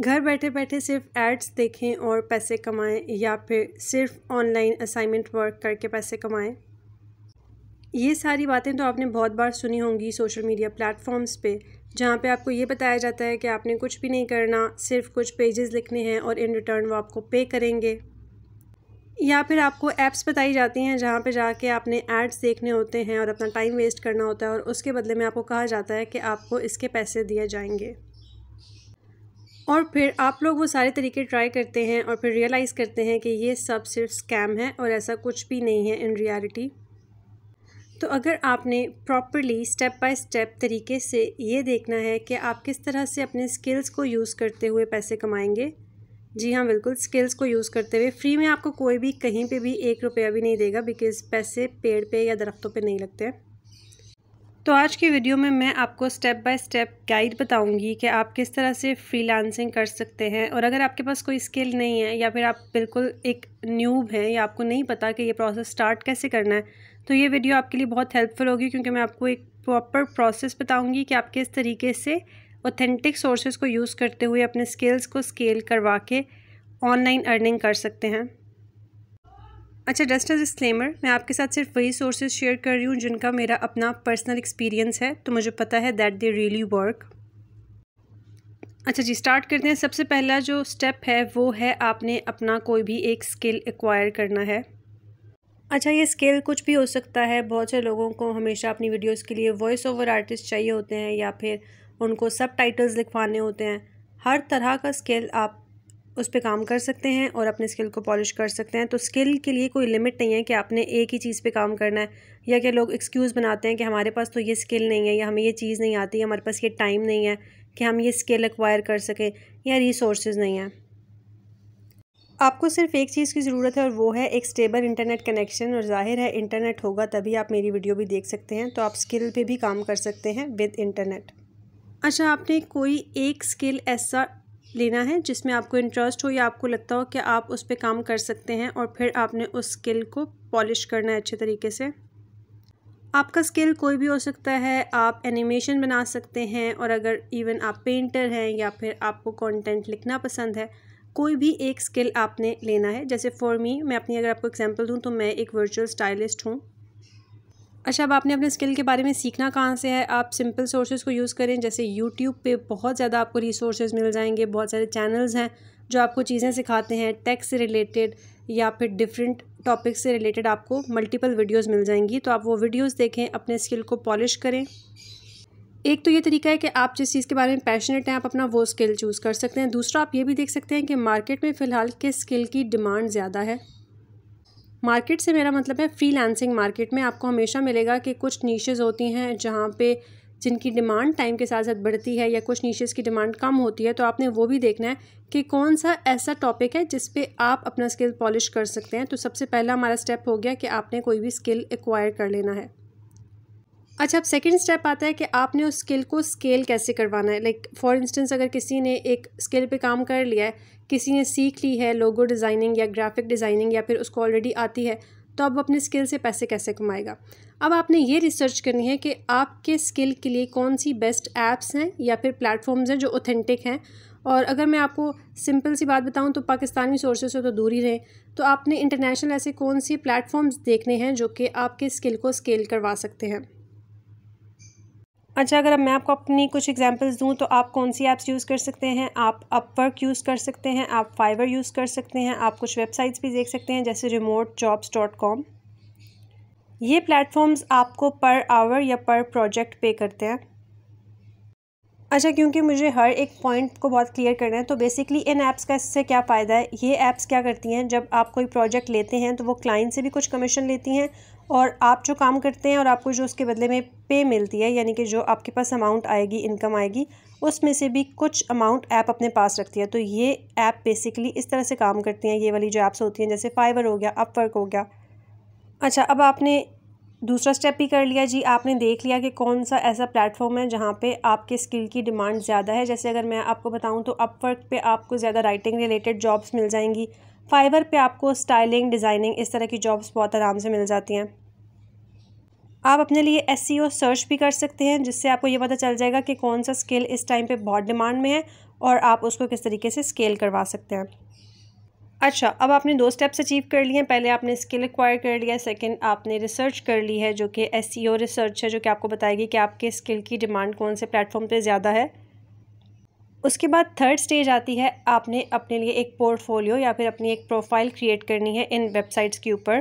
घर बैठे बैठे सिर्फ एड्स देखें और पैसे कमाएं या फिर सिर्फ ऑनलाइन असाइनमेंट वर्क करके पैसे कमाएं ये सारी बातें तो आपने बहुत बार सुनी होंगी सोशल मीडिया प्लेटफॉर्म्स पे जहाँ पे आपको ये बताया जाता है कि आपने कुछ भी नहीं करना सिर्फ कुछ पेजेस लिखने हैं और इन रिटर्न वो आपको पे करेंगे या फिर आपको ऐप्स बताई जाती हैं जहाँ पे जाके आपने एड्स देखने होते हैं और अपना टाइम वेस्ट करना होता है और उसके बदले में आपको कहा जाता है कि आपको इसके पैसे दिए जाएंगे और फिर आप लोग वो सारे तरीके ट्राई करते हैं और फिर रियलाइज़ करते हैं कि ये सब सिर्फ स्कैम है और ऐसा कुछ भी नहीं है इन रियलिटी तो अगर आपने प्रॉपरली स्टेप बाय स्टेप तरीके से ये देखना है कि आप किस तरह से अपने स्किल्स को यूज़ करते हुए पैसे कमाएंगे जी हाँ बिल्कुल स्किल्स को यूज़ करते हुए फ्री में आपको कोई भी कहीं पे भी एक रुपया भी नहीं देगा बिकॉज़ पैसे पेड़ पे या दरख्तों पे नहीं लगते हैं तो आज की वीडियो में मैं आपको स्टेप बाय स्टेप गाइड बताऊंगी कि आप किस तरह से फ्रीलांसिंग कर सकते हैं और अगर आपके पास कोई स्किल नहीं है या फिर आप बिल्कुल एक न्यूब हैं या आपको नहीं पता कि ये प्रोसेस स्टार्ट कैसे करना है तो ये वीडियो आपके लिए बहुत हेल्पफुल होगी क्योंकि मैं आपको एक प्रॉपर प्रोसेस बताऊँगी कि आप किस तरीके से ऑथेंटिक सोर्सेज को यूज़ करते हुए अपने स्किल्स को स्केल करवा के ऑनलाइन अर्निंग कर सकते हैं अच्छा जस्ट एज डिस्क्लेमर मैं आपके साथ सिर्फ वही सोर्सेज शेयर कर रही हूँ जिनका मेरा अपना पर्सनल एक्सपीरियंस है तो मुझे पता है दैट दे रियली वर्क अच्छा जी स्टार्ट करते हैं सबसे पहला जो स्टेप है वो है आपने अपना कोई भी एक स्किल एक्वायर करना है अच्छा ये स्किल कुछ भी हो सकता है बहुत से लोगों को हमेशा अपनी वीडियोस के लिए वॉइस ओवर आर्टिस्ट चाहिए होते हैं या फिर उनको सब टाइटल्स लिखवाने होते हैं हर तरह का स्किल आप उस पर काम कर सकते हैं और अपने स्किल को पॉलिश कर सकते हैं तो स्किल के लिए कोई लिमिट नहीं है कि आपने एक ही चीज़ पे काम करना है या क्या लोग एक्सक्यूज़ बनाते हैं कि हमारे पास तो ये स्किल नहीं है या हमें ये चीज़ नहीं आती हमारे पास ये टाइम नहीं है कि हम ये स्किल एक्वायर कर सकें या रिसोर्स नहीं हैं आपको सिर्फ एक चीज़ की ज़रूरत है और वो है एक स्टेबल इंटरनेट कनेक्शन और जाहिर है इंटरनेट होगा तभी आप मेरी वीडियो भी देख सकते हैं तो आप स्किल पे भी काम कर सकते हैं विद इंटरनेट अच्छा आपने कोई एक स्किल ऐसा लेना है जिसमें आपको इंटरेस्ट हो या आपको लगता हो कि आप उस पर काम कर सकते हैं और फिर आपने उस स्किल को पॉलिश करना है अच्छे तरीके से आपका स्किल कोई भी हो सकता है आप एनिमेशन बना सकते हैं और अगर इवन आप पेंटर हैं या फिर आपको कंटेंट लिखना पसंद है कोई भी एक स्किल आपने लेना है जैसे फॉर मी मैं अपनी अगर आपको एग्जांपल दूं तो मैं एक वर्चुअल स्टाइलिस्ट हूँ अच्छा अब आपने अपने स्किल के बारे में सीखना कहाँ से है आप सिंपल सोर्सेज को यूज़ करें जैसे यूट्यूब पे बहुत ज़्यादा आपको रिसोर्सेज मिल जाएंगे बहुत सारे चैनल्स हैं जो आपको चीज़ें सिखाते हैं टेक्स से रिलेटेड या फिर डिफरेंट टॉपिक से रिलेटेड आपको मल्टीपल वीडियोस मिल जाएंगी तो आप वो वीडियोस देखें अपने स्किल को पॉलिश करें एक तो ये तरीका है कि आप जिस चीज़ के बारे में पैशनेट हैं आप अपना वो स्किल चूज़ कर सकते हैं दूसरा आप ये भी देख सकते हैं कि मार्केट में फ़िलहाल किस स्किल की डिमांड ज़्यादा है मार्केट से मेरा मतलब है फ्रीलांसिंग मार्केट में आपको हमेशा मिलेगा कि कुछ नीशेज़ होती हैं जहाँ पे जिनकी डिमांड टाइम के साथ साथ बढ़ती है या कुछ नीशेज़ की डिमांड कम होती है तो आपने वो भी देखना है कि कौन सा ऐसा टॉपिक है जिस पे आप अपना स्किल पॉलिश कर सकते हैं तो सबसे पहला हमारा स्टेप हो गया कि आपने कोई भी स्किल एक्वायर कर लेना है अच्छा अब सेकेंड स्टेप आता है कि आपने उस स्किल को स्केल कैसे करवाना है लाइक फॉर इंस्टेंस अगर किसी ने एक स्किल पे काम कर लिया है किसी ने सीख ली है लोगो डिज़ाइनिंग या ग्राफिक डिज़ाइनिंग या फिर उसको ऑलरेडी आती है तो अब अपने स्किल से पैसे कैसे कमाएगा अब आपने ये रिसर्च करनी है कि आपके स्किल के लिए कौन सी बेस्ट ऐप्स हैं या फिर प्लेटफॉर्म्स हैं जो ऑथेंटिक हैं और अगर मैं आपको सिंपल सी बात बताऊं तो पाकिस्तानी सोर्सेज से तो दूर ही रहें तो आपने इंटरनेशनल ऐसे कौन सी प्लेटफॉर्म्स देखने हैं जो कि आपके स्किल को स्केल करवा सकते हैं अच्छा अगर मैं आपको अपनी कुछ एग्जांपल्स दूं तो आप कौन सी ऐप्स यूज़ कर सकते हैं आप अपवर्क यूज़ कर सकते हैं आप फाइवर यूज़ कर सकते हैं आप कुछ वेबसाइट्स भी देख सकते हैं जैसे रिमोट जॉब्स डॉट कॉम ये प्लेटफॉर्म्स आपको पर आवर या पर प्रोजेक्ट पे करते हैं अच्छा क्योंकि मुझे हर एक पॉइंट को बहुत क्लियर करना है तो बेसिकली इन ऐप्स का इससे क्या फ़ायदा है ये ऐप्स क्या करती हैं जब आप कोई प्रोजेक्ट लेते हैं तो वो क्लाइंट से भी कुछ कमीशन लेती हैं और आप जो काम करते हैं और आपको जो उसके बदले में पे मिलती है यानी कि जो आपके पास अमाउंट आएगी इनकम आएगी उसमें से भी कुछ अमाउंट ऐप अपने पास रखती है तो ये ऐप बेसिकली इस तरह से काम करती हैं ये वाली जो ऐप्स होती हैं जैसे फाइवर हो गया अपवर्क हो गया अच्छा अब आपने दूसरा स्टेप भी कर लिया जी आपने देख लिया कि कौन सा ऐसा प्लेटफॉर्म है जहाँ पे आपके स्किल की डिमांड ज़्यादा है जैसे अगर मैं आपको बताऊँ तो अपवर्क पे आपको ज़्यादा राइटिंग रिलेटेड जॉब्स मिल जाएंगी फाइबर पे आपको स्टाइलिंग डिज़ाइनिंग इस तरह की जॉब्स बहुत आराम से मिल जाती हैं आप अपने लिए एस सर्च e भी कर सकते हैं जिससे आपको ये पता चल जाएगा कि कौन सा स्किल इस टाइम पे बहुत डिमांड में है और आप उसको किस तरीके से स्केल करवा सकते हैं अच्छा अब आपने दो स्टेप्स अचीव कर लिए हैं पहले आपने स्किल एक्वायर कर लिया है सेकेंड आपने रिसर्च कर ली है जो कि एस रिसर्च e है जो कि आपको बताएगी कि आपके स्किल की डिमांड कौन से प्लेटफॉर्म पर ज़्यादा है उसके बाद थर्ड स्टेज आती है आपने अपने लिए एक पोर्टफोलियो या फिर अपनी एक प्रोफाइल क्रिएट करनी है इन वेबसाइट्स के ऊपर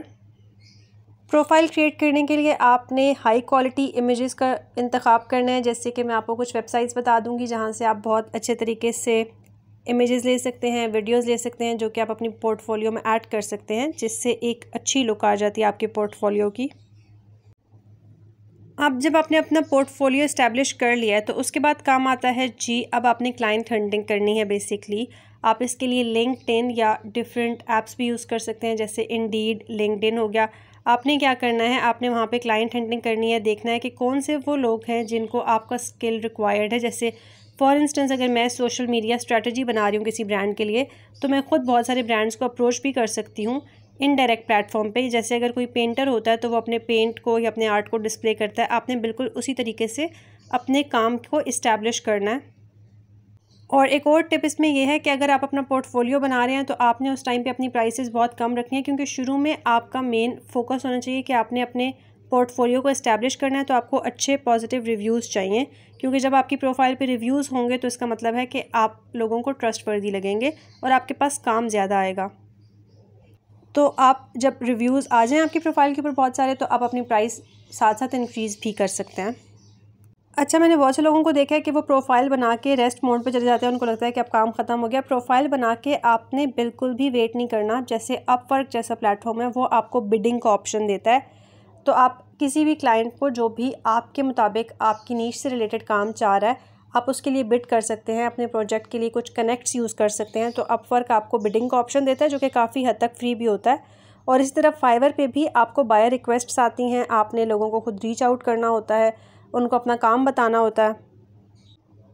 प्रोफाइल क्रिएट करने के लिए आपने हाई क्वालिटी इमेजेस का इंतखब करना है जैसे कि मैं आपको कुछ वेबसाइट्स बता दूंगी जहाँ से आप बहुत अच्छे तरीके से इमेजेस ले सकते हैं वीडियोस ले सकते हैं जो कि आप अपनी पोर्टफोलियो में ऐड कर सकते हैं जिससे एक अच्छी लुक आ जाती है आपके पोर्टफोलियो की अब जब आपने अपना पोर्टफोलियो इस्टेब्लिश कर लिया है तो उसके बाद काम आता है जी अब आपने क्लाइंट हंडिंग करनी है बेसिकली आप इसके लिए लिंकड या डिफरेंट ऐप्स भी यूज़ कर सकते हैं जैसे इंडीड लिंकडिन हो गया आपने क्या करना है आपने वहाँ पे क्लाइंट हंडिंग करनी है देखना है कि कौन से वो लोग हैं जिनको आपका स्किल रिक्वायर्ड है जैसे फॉर इंस्टेंस अगर मैं सोशल मीडिया स्ट्रेटजी बना रही हूँ किसी ब्रांड के लिए तो मैं खुद बहुत सारे ब्रांड्स को अप्रोच भी कर सकती हूँ इनडायरेक्ट प्लेटफॉर्म पे जैसे अगर कोई पेंटर होता है तो वो अपने पेंट को या अपने आर्ट को डिस्प्ले करता है आपने बिल्कुल उसी तरीके से अपने काम को इस्टेब्लिश करना है और एक और टिप इसमें यह है कि अगर आप अपना पोर्टफोलियो बना रहे हैं तो आपने उस टाइम पे अपनी प्राइसेस बहुत कम रखनी है क्योंकि शुरू में आपका मेन फोकस होना चाहिए कि आपने अपने पोर्टफोलियो को इस्टेब्लिश करना है तो आपको अच्छे पॉजिटिव रिव्यूज़ चाहिए क्योंकि जब आपकी प्रोफाइल पे रिव्यूज़ होंगे तो इसका मतलब है कि आप लोगों को ट्रस्ट लगेंगे और आपके पास काम ज़्यादा आएगा तो आप जब रिव्यूज़ आ जाएँ आपकी प्रोफाइल के ऊपर बहुत सारे तो आप अपनी प्राइस साथ साथ इनक्रीज़ भी कर सकते हैं अच्छा मैंने बहुत से लोगों को देखा है कि वो प्रोफाइल बना के रेस्ट मोड पे चले जाते हैं उनको लगता है कि अब काम ख़त्म हो गया प्रोफाइल बना के आपने बिल्कुल भी वेट नहीं करना जैसे अपवर्क जैसा प्लेटफॉर्म है वो आपको बिडिंग का ऑप्शन देता है तो आप किसी भी क्लाइंट को जो भी आपके मुताबिक आपकी नीच से रिलेटेड काम चाह रहा है आप उसके लिए बिड कर सकते हैं अपने प्रोजेक्ट के लिए कुछ कनेक्ट्स यूज़ कर सकते हैं तो अपवर्क आपको बिडिंग का ऑप्शन देता है जो कि काफ़ी हद तक फ्री भी होता है और इसी तरह फाइवर पे भी आपको बायर रिक्वेस्ट्स आती हैं आपने लोगों को खुद रीच आउट करना होता है उनको अपना काम बताना होता है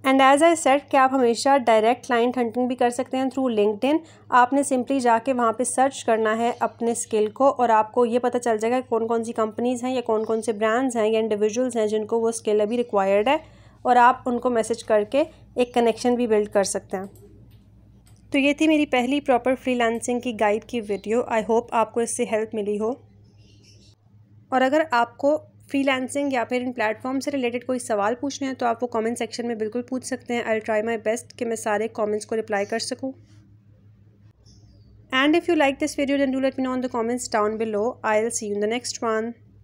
एंड एज आई सेट कि आप हमेशा डायरेक्ट क्लाइंट हंटिंग भी कर सकते हैं थ्रू लिंकड आपने सिंपली जाके वहाँ पे सर्च करना है अपने स्किल को और आपको ये पता चल जाएगा कौन कौन सी कंपनीज़ हैं या कौन कौन से ब्रांड्स हैं या इंडिविजुअल्स हैं जिनको वो स्किल अभी रिक्वायर्ड है और आप उनको मैसेज करके एक कनेक्शन भी बिल्ड कर सकते हैं तो ये थी मेरी पहली प्रॉपर फ्रीलांसिंग की गाइड की वीडियो आई होप आपको इससे हेल्प मिली हो और अगर आपको फ्रीलांसिंग या फिर इन प्लेटफॉर्म से रिलेटेड कोई सवाल पूछने हैं तो आप वो कमेंट सेक्शन में बिल्कुल पूछ सकते हैं आई ट्राई माई बेस्ट कि मैं सारे कमेंट्स को रिप्लाई कर सकूं and if you like this video do let me know know the the down below I'll see you in the next